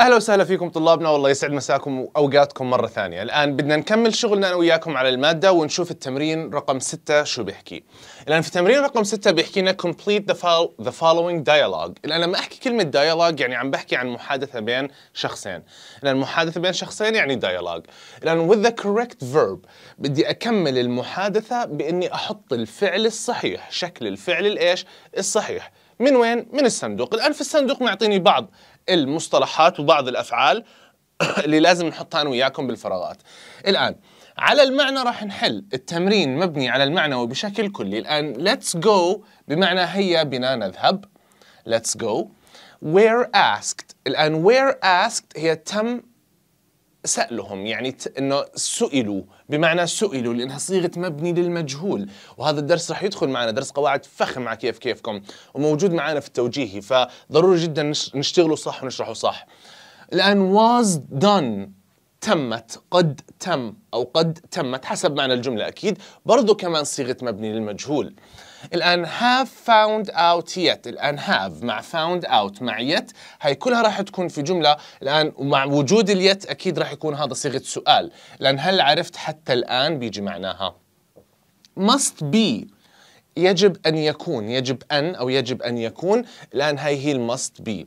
اهلا وسهلا فيكم طلابنا والله يسعد مساكم واوقاتكم مره ثانيه، الان بدنا نكمل شغلنا انا وياكم على الماده ونشوف التمرين رقم 6 شو بيحكي. الان في تمرين رقم 6 بيحكي لنا complete the, fo the following dialogue، الان لما احكي كلمه dialogue يعني عم بحكي عن محادثه بين شخصين، الان محادثه بين شخصين يعني dialogue، الان with the correct verb بدي اكمل المحادثه باني احط الفعل الصحيح، شكل الفعل الايش؟ الصحيح. من وين؟ من الصندوق الآن في الصندوق معطيني بعض المصطلحات وبعض الأفعال اللي لازم نحطها أنا وياكم بالفراغات الآن على المعنى راح نحل التمرين مبني على المعنوي بشكل كلي الآن let's go بمعنى هيا بنا نذهب let's go where asked الآن where asked هي تم سألهم يعني انه سئلوا بمعنى سئلوا لأنها صيغة مبني للمجهول وهذا الدرس رح يدخل معنا درس قواعد فخم على كيف كيفكم وموجود معنا في التوجيهي فضروري جدا نشتغله صح ونشرحه صح الآن was done تمت قد تم أو قد تمت حسب معنى الجملة أكيد برضو كمان صيغة مبني للمجهول الآن have found out yet الآن have مع found out مع yet هاي كلها راح تكون في جملة الآن ومع وجود اليت أكيد راح يكون هذا صيغة سؤال الآن هل عرفت حتى الآن بيجي معناها must be يجب أن يكون يجب أن أو يجب أن يكون الآن هاي هي must be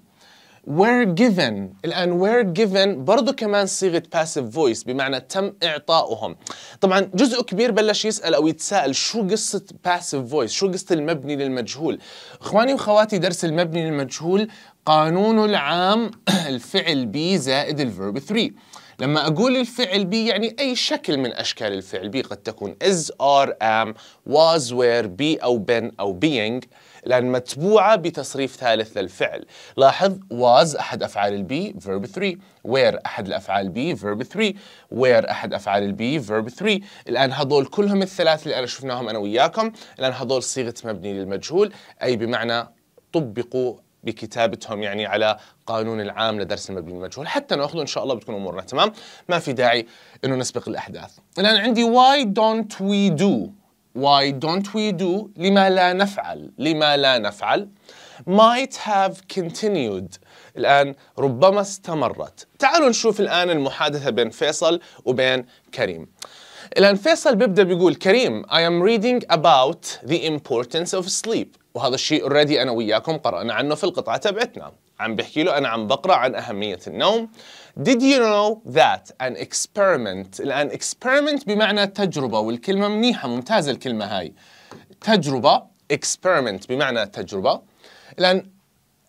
were given الآن were given برضو كمان صيغة passive voice بمعنى تم إعطاؤهم طبعا جزء كبير بلش يسأل أو يتساءل شو قصة passive voice شو قصة المبني للمجهول إخواني وخواتي درس المبني للمجهول قانون العام الفعل بي زائد الفيرب 3 لما أقول الفعل بي يعني أي شكل من أشكال الفعل بي قد تكون is, are, am, was, were, be أو been أو being لأن متبوعة بتصريف ثالث للفعل لاحظ was أحد أفعال البي verb 3 where أحد الأفعال بي verb 3 where أحد أفعال البي verb 3 الآن هذول كلهم الثلاث اللي أنا شفناهم أنا وياكم الآن هذول صيغة مبني للمجهول أي بمعنى طبقوا بكتابتهم يعني على قانون العام لدرس المبني المجهول حتى ناخذه ان شاء الله بتكون امورنا تمام ما في داعي انه نسبق الاحداث الان عندي why don't we do why don't we do لما لا نفعل لما لا نفعل might have continued الآن ربما استمرت تعالوا نشوف الآن المحادثة بين فيصل وبين كريم الآن فيصل بيبدأ بيقول كريم I am reading about the importance of sleep وهذا الشيء اوريدي انا وياكم قرانا عنه في القطعه تبعتنا عم بحكي له انا عم بقرا عن اهميه النوم Did you know that an experiment الان experiment بمعنى تجربه والكلمه منيحه ممتازه الكلمه هاي تجربه experiment بمعنى تجربه الان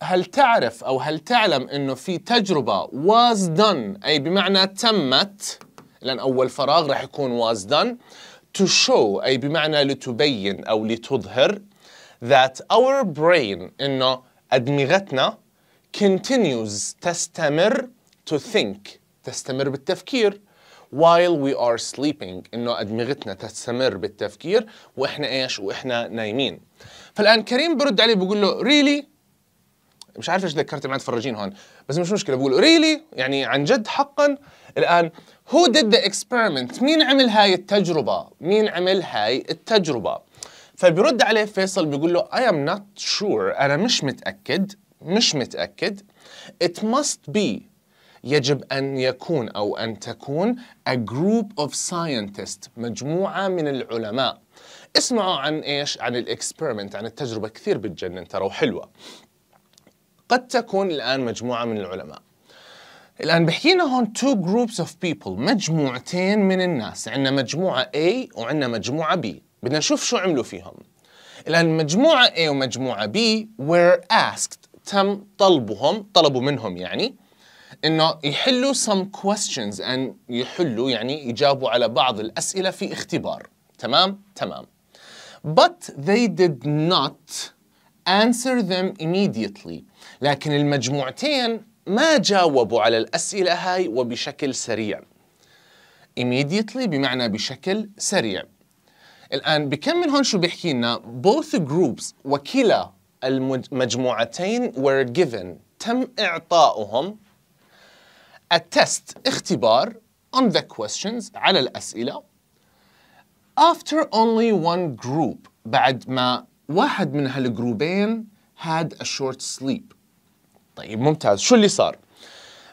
هل تعرف او هل تعلم انه في تجربه was done اي بمعنى تمت لان اول فراغ راح يكون was done to show اي بمعنى لتبين او لتظهر that our brain إنه أدمغتنا continues تستمر to think تستمر بالتفكير while we are sleeping إنه أدمغتنا تستمر بالتفكير وإحنا إيش وإحنا نايمين فالآن كريم برد عليه بقول له really مش عارف ايش ذكرت معناته فرجين هون بس مش مشكله بقول ريلي really? يعني عن جد حقا الان هو ديد ذا اكسبيرمنت مين عمل هاي التجربه مين عمل هاي التجربه فبيرد عليه فيصل بيقول له I am not sure أنا مش متأكد مش متأكد It must be يجب أن يكون أو أن تكون a group of scientists مجموعة من العلماء اسمعوا عن إيش؟ عن الإكسبرمنت عن التجربة كثير بتجنن ترى وحلوة قد تكون الآن مجموعة من العلماء الآن بحكينا هون two groups of people مجموعتين من الناس عندنا مجموعة A وعندنا مجموعة B بدنا نشوف شو عملوا فيهم الآن مجموعة A ومجموعة B were asked تم طلبهم طلبوا منهم يعني انه يحلوا some questions أن يحلوا يعني يجاوبوا على بعض الاسئله في اختبار تمام تمام but they did not answer them immediately لكن المجموعتين ما جاوبوا على الاسئله هاي وبشكل سريع immediately بمعنى بشكل سريع الآن بكمل هون شو بيحكي لنا both groups وكلا المجموعتين were given تم إعطاؤهم a test اختبار on the questions على الأسئلة after only one group بعد ما واحد من هالجروبين had a short sleep طيب ممتاز شو اللي صار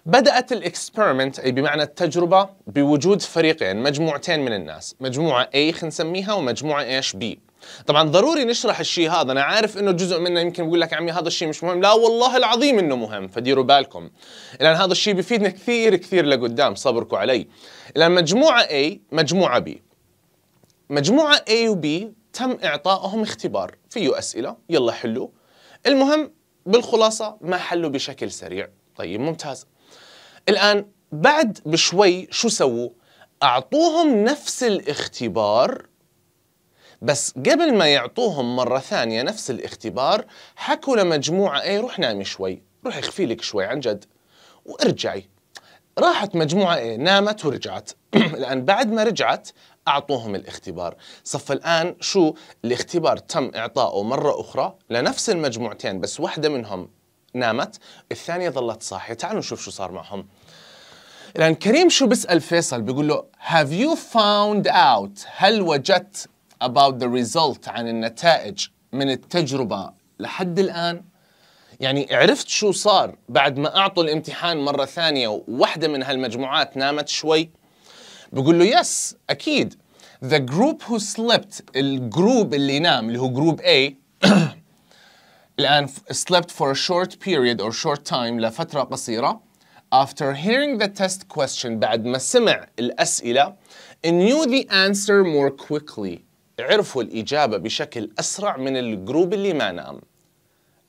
بدأت الاكسبيرمنت أي بمعنى التجربة بوجود فريقين مجموعتين من الناس مجموعة A خلينا نسميها ومجموعة ايش B طبعا ضروري نشرح الشيء هذا انا عارف انه جزء منه يمكن بيقول لك عمي هذا الشيء مش مهم لا والله العظيم انه مهم فديروا بالكم لان هذا الشيء بيفيدنا كثير كثير لقدام صبركوا علي لان مجموعه A مجموعه B مجموعه A و B تم اعطائهم اختبار فيه اسئله يلا حلوا المهم بالخلاصه ما حلوا بشكل سريع طيب ممتاز الآن بعد بشوي شو سووا؟ أعطوهم نفس الاختبار بس قبل ما يعطوهم مرة ثانية نفس الاختبار حكوا لمجموعة ايه روح نامي شوي روح اخفي لك شوي عن جد وارجعي راحت مجموعة ايه نامت ورجعت الآن بعد ما رجعت أعطوهم الاختبار صف الآن شو الاختبار تم إعطائه مرة أخرى لنفس المجموعتين بس واحدة منهم نامت الثانية ظلت صاحية تعالوا نشوف شو صار معهم الآن كريم شو بيسأل فيصل بيقول له have you found out هل وجدت about the result عن النتائج من التجربة لحد الآن يعني عرفت شو صار بعد ما أعطوا الامتحان مرة ثانية وواحدة من هالمجموعات نامت شوي بيقول له يس أكيد the group who slept الجروب اللي نام اللي هو جروب A الآن slept for a short period or short time لفترة قصيرة after hearing the test question بعد ما سمع الأسئلة knew the answer more quickly عرفوا الإجابة بشكل أسرع من الجروب اللي ما نام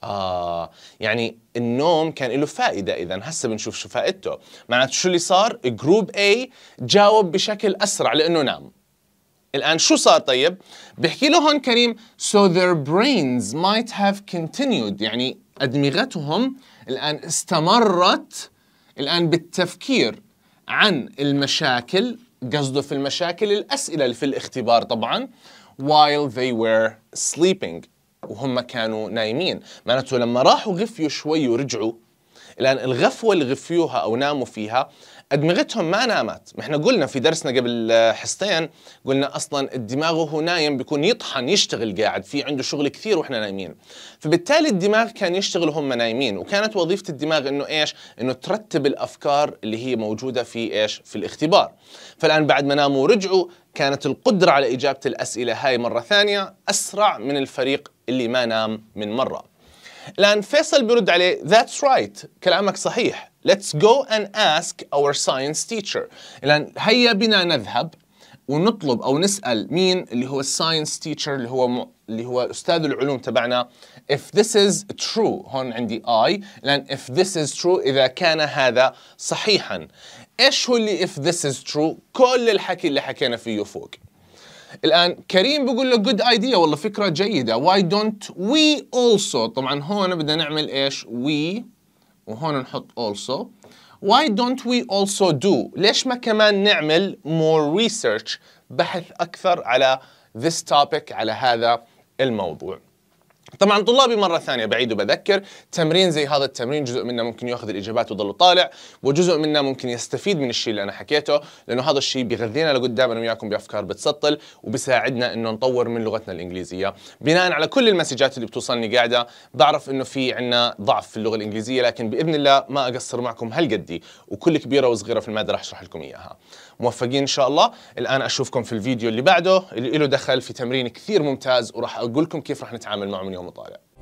آه يعني النوم كان له فائدة إذا هسه بنشوف شو فائدته معناته شو اللي صار جروب A جاوب بشكل أسرع لأنه نام الآن شو صار طيب؟ بحكي له هون كريم so their brains might have continued يعني أدمغتهم الآن استمرت الآن بالتفكير عن المشاكل قصده في المشاكل الأسئلة اللي في الاختبار طبعا while they were sleeping وهم كانوا نايمين معناته لما راحوا غفيوا شوي ورجعوا الآن الغفوة اللي غفيوها أو ناموا فيها ادمغتهم ما نامت ما احنا قلنا في درسنا قبل آه، حصتين قلنا اصلا الدماغ وهو نايم بيكون يطحن يشتغل قاعد في عنده شغل كثير واحنا نايمين فبالتالي الدماغ كان يشتغل وهم نايمين وكانت وظيفه الدماغ انه ايش انه ترتب الافكار اللي هي موجوده في ايش في الاختبار فالان بعد ما ناموا ورجعوا كانت القدره على اجابه الاسئله هاي مره ثانيه اسرع من الفريق اللي ما نام من مره الآن فيصل بيرد عليه That's right كلامك صحيح Let's go and ask our science teacher الآن هيا بنا نذهب ونطلب أو نسأل مين اللي هو الساينس تيتشر اللي هو م... اللي هو أستاذ العلوم تبعنا if this is true هون عندي I لأن if this is true إذا كان هذا صحيحا إيش هو اللي if this is true كل الحكي اللي حكينا فيه فوق الان كريم بيقول له جود ايديا والله فكره جيده واي دونت وي اولسو طبعا هون بدنا نعمل ايش وي وهون نحط اولسو واي دونت وي اولسو دو ليش ما كمان نعمل مور ريسيرش بحث اكثر على this topic على هذا الموضوع طبعا طلابي مره ثانيه بعيد وبذكر تمرين زي هذا التمرين جزء منه ممكن ياخذ الاجابات ويضل طالع وجزء منه ممكن يستفيد من الشيء اللي انا حكيته لانه هذا الشيء بيغذينا لقدام انا وياكم بافكار بتسطل وبساعدنا انه نطور من لغتنا الانجليزيه بناء على كل المسجات اللي بتوصلني قاعده بعرف انه في عندنا ضعف في اللغه الانجليزيه لكن باذن الله ما اقصر معكم هالقدي وكل كبيره وصغيره في الماده راح اشرح لكم اياها موفقين ان شاء الله الان اشوفكم في الفيديو اللي بعده اللي له دخل في تمرين كثير ممتاز وراح اقول لكم كيف راح نتعامل معه من يوم يوم